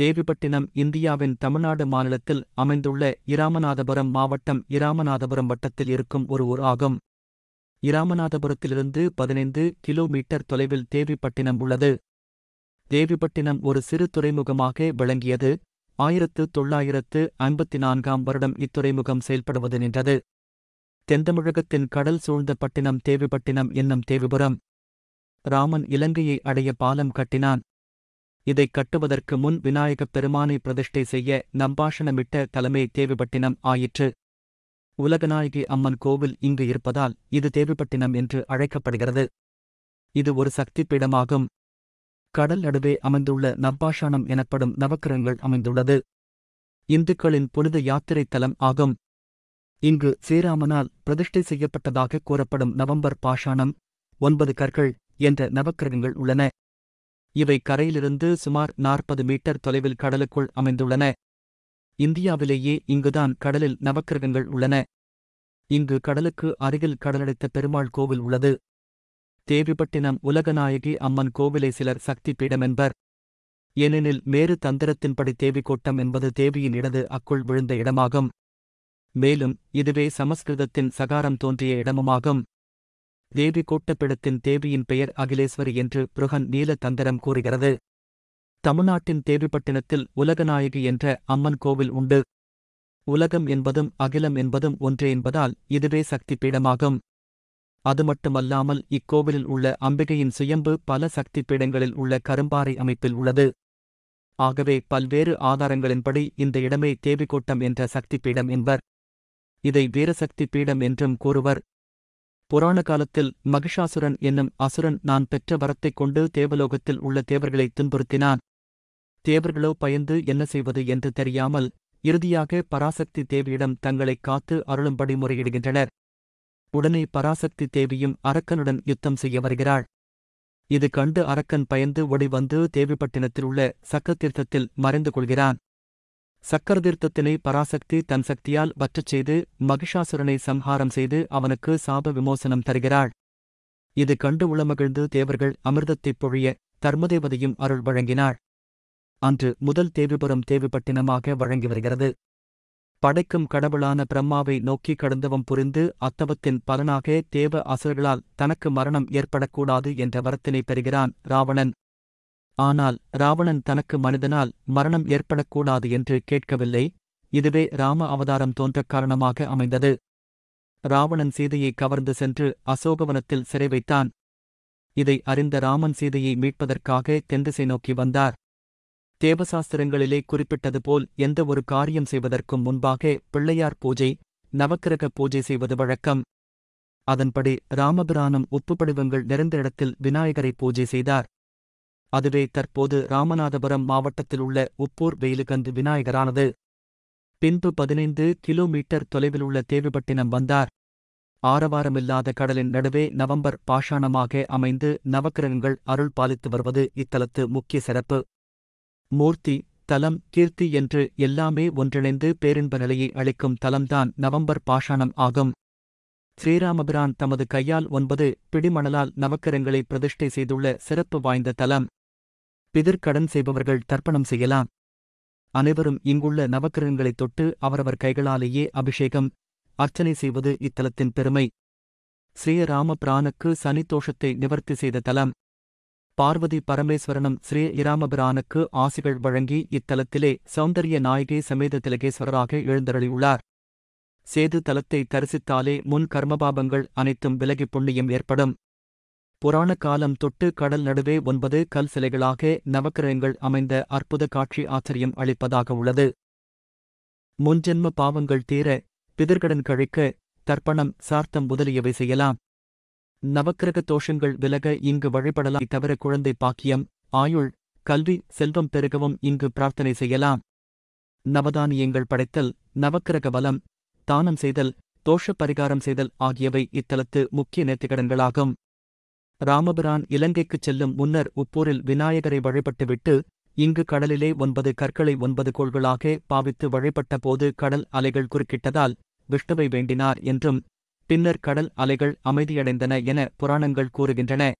தேவிபட்டினம் இந்தியாவின் தமிழ்நாடு மாநிலத்தில் அமைந்துள்ள இராமநாதபுரம் மாவட்டம் இராமநாதபுரம் வட்டத்தில் இருக்கும் ஒரு ஊர் ஆகும் இராமநாதபுரத்திலிருந்து பதினைந்து கிலோமீட்டர் தொலைவில் தேவிப்பட்டினம் உள்ளது தேவிப்பட்டினம் ஒரு சிறு துறைமுகமாக விளங்கியது ஆயிரத்து தொள்ளாயிரத்து ஐம்பத்தி நான்காம் வருடம் இத்துறைமுகம் செயல்படுவது நின்றது தென்தமிழகத்தின் கடல் சூழ்ந்த பட்டினம் தேவிப்பட்டினம் என்னும் தேவிபுரம் ராமன் இலங்கையை அடைய பாலம் கட்டினான் இதை கட்டுவதற்கு முன் விநாயகப் பெருமானை பிரதிஷ்டை செய்ய நம்பாஷணமிட்ட தலைமை தேவிப்பட்டினம் ஆயிற்று உலகநாயகி அம்மன் கோவில் இங்கு இருப்பதால் இது தேவிப்பட்டினம் என்று அழைக்கப்படுகிறது இது ஒரு சக்தி பீடமாகும் கடல் நடுவே அமைந்துள்ள நம்பாஷானம் எனப்படும் நவக்கிரங்கள் அமைந்துள்ளது இந்துக்களின் புனித யாத்திரை தலம் ஆகும் இங்கு ஸ்ரீராமனால் பிரதிஷ்டை செய்யப்பட்டதாக கூறப்படும் நவம்பர் பாஷாணம் ஒன்பது கற்கள் என்ற நவக்கிரகங்கள் உள்ளன இவை கரையிலிருந்து சுமார் நாற்பது மீட்டர் தொலைவில் கடலுக்குள் அமைந்துள்ளன இந்தியாவிலேயே இங்குதான் கடலில் நவக்கிரகங்கள் உள்ளன இங்கு கடலுக்கு அருகில் கடலடைத்த பெருமாள் கோவில் உள்ளது தேவிப்பட்டினம் உலகநாயகி அம்மன் கோவிலை சிலர் சக்தி பீடம் என்பர் ஏனெனில் மேறு தந்திரத்தின்படி தேவி கோட்டம் என்பது தேவியின் இடது அக்குள் விழுந்த இடமாகும் மேலும் இதுவே சமஸ்கிருதத்தின் சகாரம் தோன்றிய இடமுமாகும் தேவி கோட்டப்பிடத்தின் தேவியின் பெயர் அகிலேஸ்வரி என்று புருகன் நீல தந்திரம் கூறுகிறது தமிழ்நாட்டின் தேவிப்பட்டினத்தில் உலகநாயகி என்ற அம்மன் கோவில் உண்டு உலகம் என்பதும் அகிலம் என்பதும் ஒன்றே என்பதால் இதுவே சக்தி பீடமாகும் அது மட்டுமல்லாமல் இக்கோவிலில் உள்ள அம்பிகையின் சுயம்பு பல சக்தி பீடங்களில் உள்ள கரும்பாறை அமைப்பில் உள்ளது ஆகவே பல்வேறு ஆதாரங்களின்படி இந்த இடமே தேவிக்கோட்டம் என்ற சக்தி பீடம் என்பர் இதை வீரசக்தி பீடம் என்றும் கூறுவர் புராண காலத்தில் மகிஷாசுரன் என்னும் அசுரன் நான் பெற்ற வரத்தைக் கொண்டு தேவலோகத்தில் உள்ள தேவர்களை துன்புறுத்தினான் தேவர்களோ பயந்து என்ன செய்வது என்று தெரியாமல் இறுதியாக பராசக்தி தேவியிடம் தங்களை காத்து அருளும்படி முறையிடுகின்றனர் உடனே பராசக்தி தேவியும் அரக்கனுடன் யுத்தம் செய்ய வருகிறாள் இது கண்டு அரக்கன் பயந்து ஒடிவந்து தேவிப்பட்டினத்தில் உள்ள சக்கத்தீர்த்தத்தில் மறைந்து கொள்கிறான் சக்கரதீர்த்தத்தினை பராசக்தி தன் சக்தியால் வற்றச் செய்து மகிஷாசுரனை சம்ஹாரம் செய்து அவனுக்கு சாப விமோசனம் தருகிறாள் இது கண்டு உளமகிழ்ந்து தேவர்கள் அமிர்தத்தைப் பொழிய தர்மதேவதையும் அருள் வழங்கினாள் அன்று முதல் தேவிபுரம் தேவிப்பட்டினமாக வழங்கி வருகிறது படைக்கும் கடவுளான பிரம்மாவை நோக்கி கடந்தவம் புரிந்து அத்தவத்தின் பலனாக தேவ அசுரர்களால் தனக்கு மரணம் ஏற்படக்கூடாது என்ற வரத்தினை பெறுகிறான் ராவணன் ஆனால் ராவணன் தனக்கு மனிதனால் மரணம் ஏற்படக்கூடாது என்று கேட்கவில்லை இதுவே ராம அவதாரம் தோன்ற காரணமாக அமைந்தது ராவணன் சீதையை கவர்ந்து சென்று அசோகவனத்தில் சிறை வைத்தான் இதை அறிந்த ராமன் சீதையை மீட்பதற்காக தென்திசை நோக்கி வந்தார் தேவசாஸ்திரங்களிலே குறிப்பிட்டது போல் எந்த ஒரு காரியம் செய்வதற்கும் முன்பாக பிள்ளையார் பூஜை நவக்கிரக பூஜை செய்வது வழக்கம் அதன்படி ராமபிரானம் உப்புப்படிவங்கள் நிறைந்த இடத்தில் விநாயகரை பூஜை செய்தார் அதுவே தற்போது ராமநாதபுரம் மாவட்டத்திலுள்ள உப்பூர் வெயிலுகந்து விநாயகரானது பின்பு பதினைந்து கிலோமீட்டர் தொலைவிலுள்ள தேவிப்பட்டினம் வந்தார் ஆரவாரமில்லாத கடலின் நடுவே நவம்பர் பாஷாணமாக அமைந்து நவக்கிரகங்கள் அருள் பாலித்து வருவது இத்தலத்து முக்கிய சிறப்பு மூர்த்தி தலம் கீர்த்தி என்று எல்லாமே ஒன்றிணைந்து பேரின்ப நிலையை அளிக்கும் தலம்தான் நவம்பர் பாஷாணம் ஆகும் ஸ்ரீராமபிரான் தமது கையால் ஒன்பது பிடிமணலால் நவக்கரங்களை பிரதிஷ்டை செய்துள்ள சிறப்பு வாய்ந்த தலம் பிதிர்க்கடன் செய்பவர்கள் தர்ப்பணம் செய்யலாம் அனைவரும் இங்குள்ள நவக்கிரகங்களைத் தொட்டு அவரவர் கைகளாலேயே அபிஷேகம் அர்ச்சனை செய்வது இத்தலத்தின் பெருமை ஸ்ரீராம பிரானுக்கு சனித்தோஷத்தை நிவர்த்தி செய்த தலம் பார்வதி பரமேஸ்வரனும் ஸ்ரீ இராமபிரானுக்கு ஆசிகள் வழங்கி இத்தலத்திலே சௌந்தரிய நாயகி சமேத திலகேஸ்வரராக எழுந்தருளியுள்ளார் சேது தலத்தை தரிசித்தாலே முன் கர்மபாபங்கள் அனைத்தும் விலகி புண்ணியம் ஏற்படும் புராண காலம் தொட்டு கடல் நடுவே ஒன்பது கல் சிலைகளாக நவக்கிரகங்கள் அமைந்த அற்புத காட்சி ஆச்சரியம் அளிப்பதாக உள்ளது முன்ஜென்ம பாவங்கள் தீர பிதிர்கடன் கழிக்க தர்ப்பணம் சார்த்தம் முதலியவை செய்யலாம் நவக்கிரக தோஷங்கள் விலக இங்கு வழிபடலாம் தவிர குழந்தை பாக்கியம் ஆயுள் கல்வி செல்வம் பெருகவும் இங்கு பிரார்த்தனை செய்யலாம் நவதானியங்கள் படைத்தல் நவக்கிரக வலம் தானம் செய்தல் தோஷ பரிகாரம் செய்தல் ஆகியவை இத்தலத்து முக்கிய நேர்த்திகடன்களாகும் ராமபிரான் இலங்கைக்குச் செல்லும் முன்னர் உப்பூரில் விநாயகரை வழிபட்டுவிட்டு இங்கு கடலிலே ஒன்பது கற்களை ஒன்பது கோள்களாக பாவித்து வழிபட்ட போது கடல் அலைகள் குறுக்கிட்டதால் விஷ்ணுவை வேண்டினார் என்றும் பின்னர் கடல் அலைகள் அமைதியடைந்தன என புராணங்கள் கூறுகின்றன